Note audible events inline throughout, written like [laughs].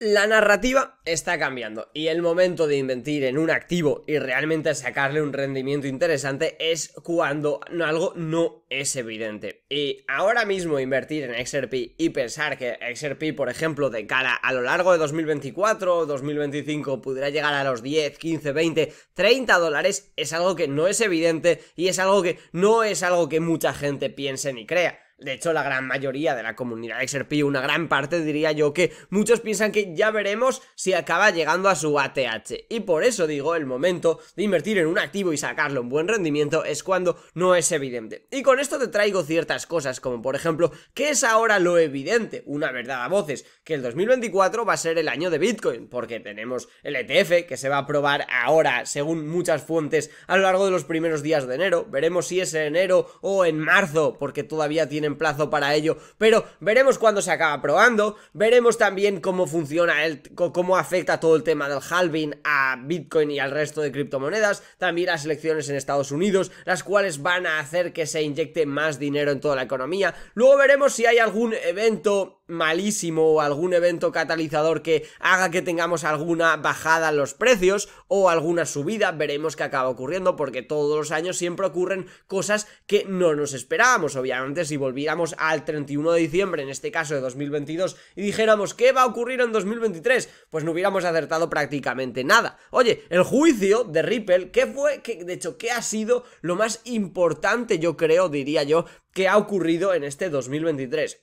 La narrativa está cambiando y el momento de invertir en un activo y realmente sacarle un rendimiento interesante es cuando algo no es evidente. Y ahora mismo invertir en XRP y pensar que XRP, por ejemplo, de cara a lo largo de 2024 o 2025 pudiera llegar a los 10, 15, 20, 30 dólares es algo que no es evidente y es algo que no es algo que mucha gente piense ni crea. De hecho, la gran mayoría de la comunidad XRP, una gran parte diría yo que muchos piensan que ya veremos si acaba llegando a su ATH. Y por eso digo, el momento de invertir en un activo y sacarlo en buen rendimiento es cuando no es evidente. Y con esto te traigo ciertas cosas, como por ejemplo, que es ahora lo evidente? Una verdad a voces, que el 2024 va a ser el año de Bitcoin, porque tenemos el ETF que se va a probar ahora, según muchas fuentes, a lo largo de los primeros días de enero. Veremos si es en enero o en marzo, porque todavía tiene plazo para ello, pero veremos cuando se acaba probando, veremos también cómo funciona, el, cómo afecta todo el tema del halving a Bitcoin y al resto de criptomonedas, también las elecciones en Estados Unidos, las cuales van a hacer que se inyecte más dinero en toda la economía, luego veremos si hay algún evento malísimo o algún evento catalizador que haga que tengamos alguna bajada en los precios o alguna subida, veremos qué acaba ocurriendo porque todos los años siempre ocurren cosas que no nos esperábamos, obviamente si volvemos volviéramos al 31 de diciembre, en este caso de 2022, y dijéramos qué va a ocurrir en 2023, pues no hubiéramos acertado prácticamente nada. Oye, el juicio de Ripple, ¿qué fue? que de hecho, ¿qué ha sido lo más importante, yo creo, diría yo, que ha ocurrido en este 2023?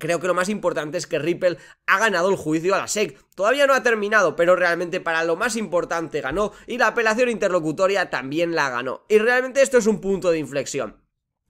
Creo que lo más importante es que Ripple ha ganado el juicio a la SEC. Todavía no ha terminado, pero realmente para lo más importante ganó y la apelación interlocutoria también la ganó. Y realmente esto es un punto de inflexión.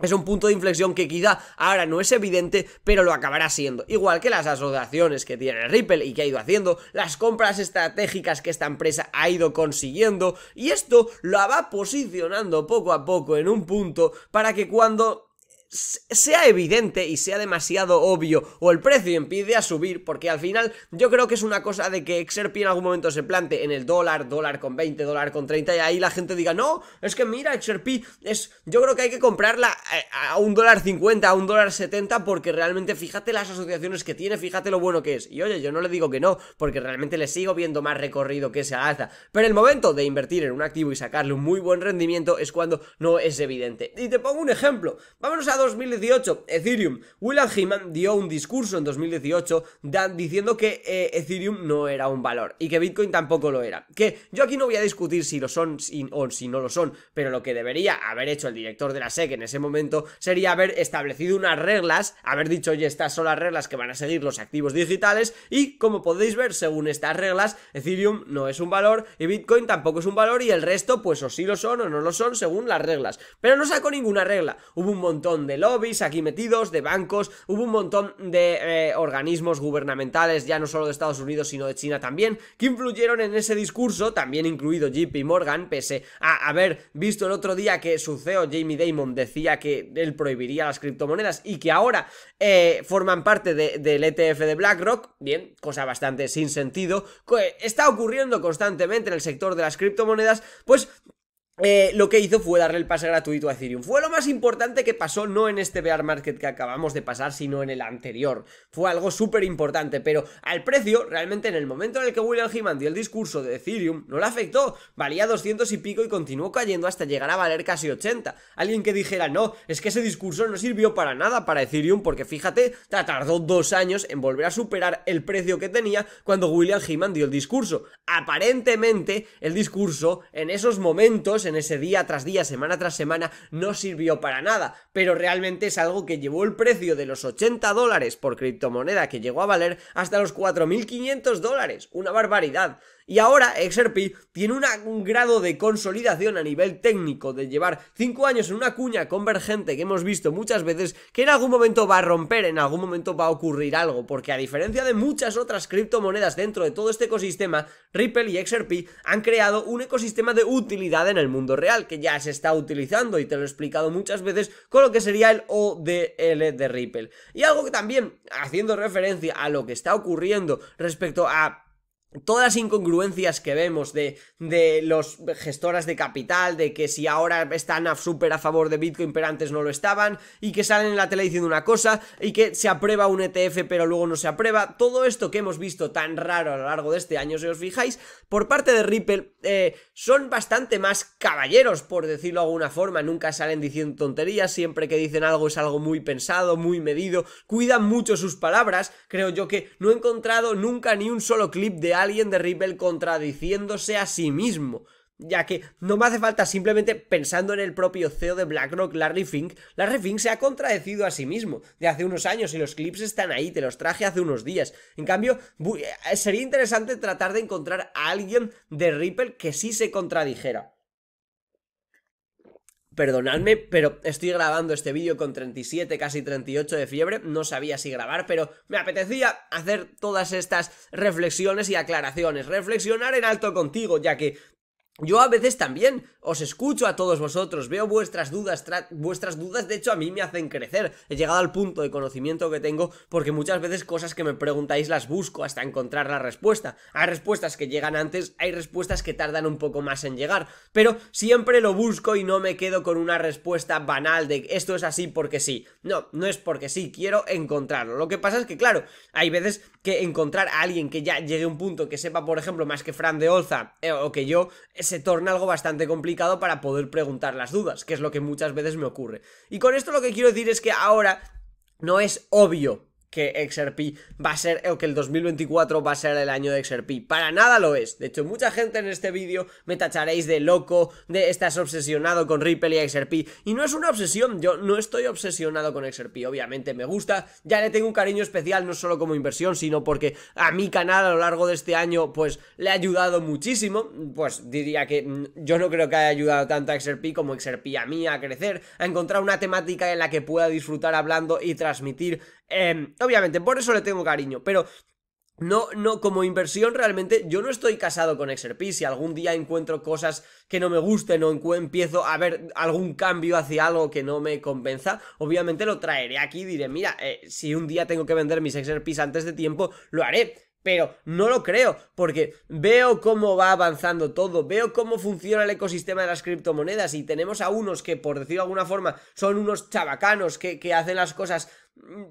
Es un punto de inflexión que quizá ahora no es evidente, pero lo acabará siendo. Igual que las asociaciones que tiene Ripple y que ha ido haciendo, las compras estratégicas que esta empresa ha ido consiguiendo, y esto la va posicionando poco a poco en un punto para que cuando sea evidente y sea demasiado obvio o el precio empiece a subir porque al final yo creo que es una cosa de que XRP en algún momento se plante en el dólar, dólar con 20, dólar con 30 y ahí la gente diga no, es que mira XRP, es, yo creo que hay que comprarla eh, a, un dólar 50, a un dólar 70 porque realmente fíjate las asociaciones que tiene, fíjate lo bueno que es y oye yo no le digo que no porque realmente le sigo viendo más recorrido que esa alza pero el momento de invertir en un activo y sacarle un muy buen rendimiento es cuando no es evidente y te pongo un ejemplo, vámonos a 2018, Ethereum. Willard Heeman dio un discurso en 2018 diciendo que eh, Ethereum no era un valor y que Bitcoin tampoco lo era. Que yo aquí no voy a discutir si lo son o si no lo son, pero lo que debería haber hecho el director de la SEC en ese momento sería haber establecido unas reglas, haber dicho, oye, estas son las reglas que van a seguir los activos digitales y como podéis ver, según estas reglas, Ethereum no es un valor y Bitcoin tampoco es un valor y el resto pues o sí lo son o no lo son según las reglas. Pero no sacó ninguna regla, hubo un montón de lobbies aquí metidos, de bancos, hubo un montón de eh, organismos gubernamentales, ya no solo de Estados Unidos, sino de China también, que influyeron en ese discurso, también incluido JP Morgan, pese a haber visto el otro día que su CEO Jamie Damon decía que él prohibiría las criptomonedas y que ahora eh, forman parte del ETF de BlackRock, bien, cosa bastante sin sentido, que está ocurriendo constantemente en el sector de las criptomonedas, pues eh, lo que hizo fue darle el pase gratuito a Ethereum. Fue lo más importante que pasó, no en este bear market que acabamos de pasar, sino en el anterior. Fue algo súper importante, pero al precio, realmente en el momento en el que William Heeman dio el discurso de Ethereum, no le afectó. Valía 200 y pico y continuó cayendo hasta llegar a valer casi 80. Alguien que dijera, no, es que ese discurso no sirvió para nada para Ethereum, porque fíjate, tardó dos años en volver a superar el precio que tenía cuando William Heeman dio el discurso. Aparentemente, el discurso en esos momentos, ese día tras día, semana tras semana, no sirvió para nada, pero realmente es algo que llevó el precio de los 80 dólares por criptomoneda que llegó a valer hasta los 4.500 dólares, una barbaridad. Y ahora XRP tiene un grado de consolidación a nivel técnico, de llevar 5 años en una cuña convergente que hemos visto muchas veces, que en algún momento va a romper, en algún momento va a ocurrir algo, porque a diferencia de muchas otras criptomonedas dentro de todo este ecosistema, Ripple y XRP han creado un ecosistema de utilidad en el mundo real, que ya se está utilizando y te lo he explicado muchas veces con lo que sería el ODL de Ripple. Y algo que también, haciendo referencia a lo que está ocurriendo respecto a todas las incongruencias que vemos de, de, los gestoras de capital, de que si ahora están súper a favor de Bitcoin pero antes no lo estaban, y que salen en la tele diciendo una cosa, y que se aprueba un ETF pero luego no se aprueba, todo esto que hemos visto tan raro a lo largo de este año, si os fijáis, por parte de Ripple eh, son bastante más caballeros, por decirlo de alguna forma, nunca salen diciendo tonterías, siempre que dicen algo es algo muy pensado, muy medido, cuidan mucho sus palabras, creo yo que no he encontrado nunca ni un solo clip de alguien de Ripple contradiciéndose a sí mismo ya que no me hace falta simplemente pensando en el propio CEO de BlackRock, Larry Fink, Larry Fink se ha contradecido a sí mismo de hace unos años y los clips están ahí, te los traje hace unos días. En cambio, eh, sería interesante tratar de encontrar a alguien de Ripple que sí se contradijera. Perdonadme, pero estoy grabando este vídeo con 37, casi 38 de fiebre, no sabía si grabar, pero me apetecía hacer todas estas reflexiones y aclaraciones, reflexionar en alto contigo, ya que yo a veces también os escucho a todos vosotros, veo vuestras dudas, vuestras dudas de hecho a mí me hacen crecer. He llegado al punto de conocimiento que tengo porque muchas veces cosas que me preguntáis las busco hasta encontrar la respuesta. Hay respuestas que llegan antes, hay respuestas que tardan un poco más en llegar, pero siempre lo busco y no me quedo con una respuesta banal de esto es así porque sí. No, no es porque sí, quiero encontrarlo. Lo que pasa es que claro, hay veces que encontrar a alguien que ya llegue a un punto que sepa, por ejemplo, más que Fran de Olza eh, o que yo se torna algo bastante complicado para poder preguntar las dudas, que es lo que muchas veces me ocurre. Y con esto lo que quiero decir es que ahora no es obvio que XRP va a ser, o que el 2024 va a ser el año de XRP. Para nada lo es. De hecho, mucha gente en este vídeo me tacharéis de loco, de estás obsesionado con Ripple y XRP. Y no es una obsesión, yo no estoy obsesionado con XRP. Obviamente me gusta, ya le tengo un cariño especial, no solo como inversión, sino porque a mi canal a lo largo de este año, pues le ha ayudado muchísimo. Pues diría que mm, yo no creo que haya ayudado tanto a XRP como XRP a mí a crecer, a encontrar una temática en la que pueda disfrutar hablando y transmitir Em, obviamente, por eso le tengo cariño, pero no, no, como inversión realmente yo no estoy casado con XRP. Si algún día encuentro cosas que no me gusten o empiezo a ver algún cambio hacia algo que no me compensa, obviamente lo traeré aquí y diré, mira, eh, si un día tengo que vender mis XRP antes de tiempo, lo haré. Pero no lo creo, porque veo cómo va avanzando todo, veo cómo funciona el ecosistema de las criptomonedas y tenemos a unos que, por decirlo de alguna forma, son unos chabacanos que, que hacen las cosas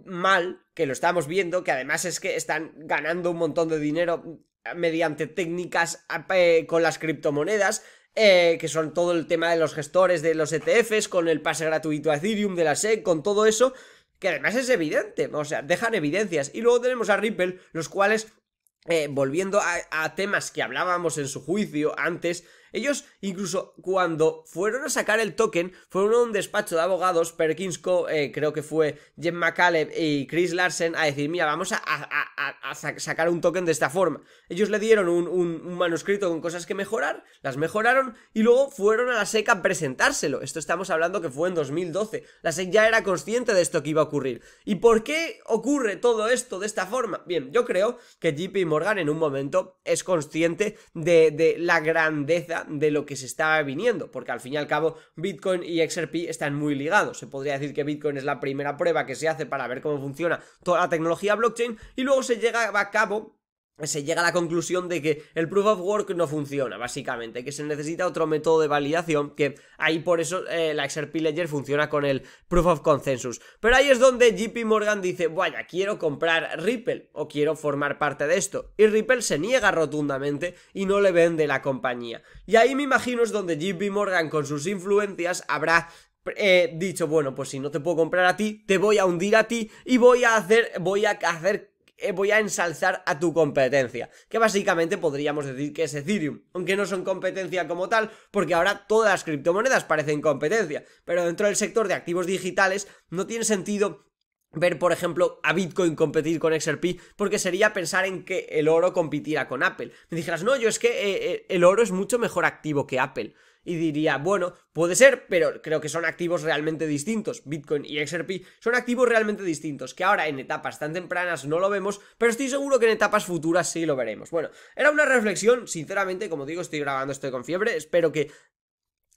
mal, que lo estamos viendo, que además es que están ganando un montón de dinero eh, mediante técnicas eh, con las criptomonedas, eh, que son todo el tema de los gestores de los ETFs, con el pase gratuito a Ethereum de la SEC, con todo eso, que además es evidente, o sea, dejan evidencias. Y luego tenemos a Ripple, los cuales, volviendo a temas que hablábamos en su juicio antes, ellos, incluso cuando fueron a sacar el token, fueron a un despacho de abogados, Perkins eh, creo que fue Jim McCaleb y Chris Larsen, a decir, mira, vamos a, sacar un token de esta forma. Ellos le dieron un, manuscrito con cosas que mejorar, las mejoraron y luego fueron a la SEC a presentárselo. Esto estamos hablando que fue en 2012. La SEC ya era consciente de esto que iba a ocurrir. ¿Y por qué ocurre todo esto de esta forma? Bien, yo creo que JP Morgan en un momento es consciente de la grandeza de lo que se está viniendo, porque al fin y al cabo Bitcoin y XRP están muy ligados. Se podría decir que Bitcoin es la primera prueba que se hace para ver cómo funciona toda la tecnología blockchain y luego se llega a cabo se llega a la conclusión de que el proof of work no funciona, básicamente, que se necesita otro método de validación, que ahí por eso eh, la XRP Ledger funciona con el proof of consensus. Pero ahí es donde JP Morgan dice, vaya, quiero comprar Ripple o quiero formar parte de esto. Y Ripple se niega rotundamente y no le vende la compañía. Y ahí me imagino es donde JP Morgan con sus influencias habrá eh, dicho, bueno, pues si no te puedo comprar a ti, te voy a hundir a ti y voy a hacer, voy a hacer eh, voy a ensalzar a tu competencia, que básicamente podríamos decir que es Ethereum, aunque no son competencia como tal, porque ahora todas las criptomonedas parecen competencia, pero dentro del sector de activos digitales no tiene sentido ver, por ejemplo, a Bitcoin competir con XRP, porque sería pensar en que el oro compitiera con Apple. Me dijeras, no, yo es que eh, eh, el oro es mucho mejor activo que Apple y diría, bueno, puede ser, pero creo que son activos realmente distintos. Bitcoin y XRP son activos realmente distintos, que ahora en etapas tan tempranas no lo vemos, pero estoy seguro que en etapas futuras sí lo veremos. Bueno, era una reflexión, sinceramente, como digo, estoy grabando estoy con fiebre, espero que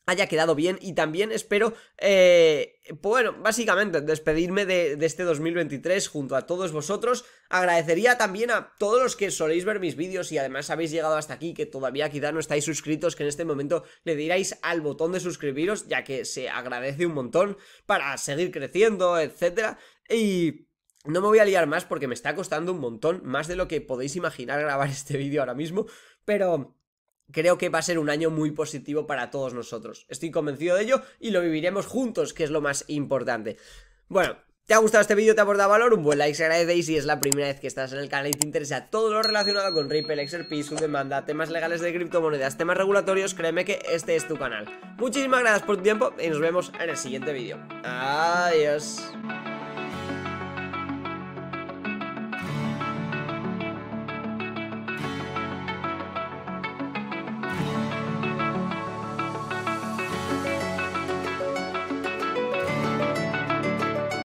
haya quedado bien y también espero, eh, bueno, básicamente despedirme de, este 2023 junto a todos vosotros. Agradecería también a todos los que soléis ver mis vídeos y además habéis llegado hasta aquí, que todavía quizá no estáis suscritos, que en este momento le diráis al botón de suscribiros, ya que se agradece un montón para seguir creciendo, etcétera. Y no me voy a liar más porque me está costando un montón, más de lo que podéis imaginar grabar [laughs] este vídeo ahora mismo, pero creo que va a ser un año muy positivo para todos nosotros. Estoy convencido de ello y lo viviremos juntos, que es lo más importante. Bueno, ¿Te ha gustado este vídeo? ¿Te ha aportado valor? Un buen like se agradece y si es la primera vez que estás en el canal y te interesa todo lo relacionado con Ripple, XRP, su demanda, temas legales de criptomonedas, temas regulatorios, créeme que este es tu canal. Muchísimas gracias por tu tiempo y nos vemos en el siguiente vídeo. Adiós.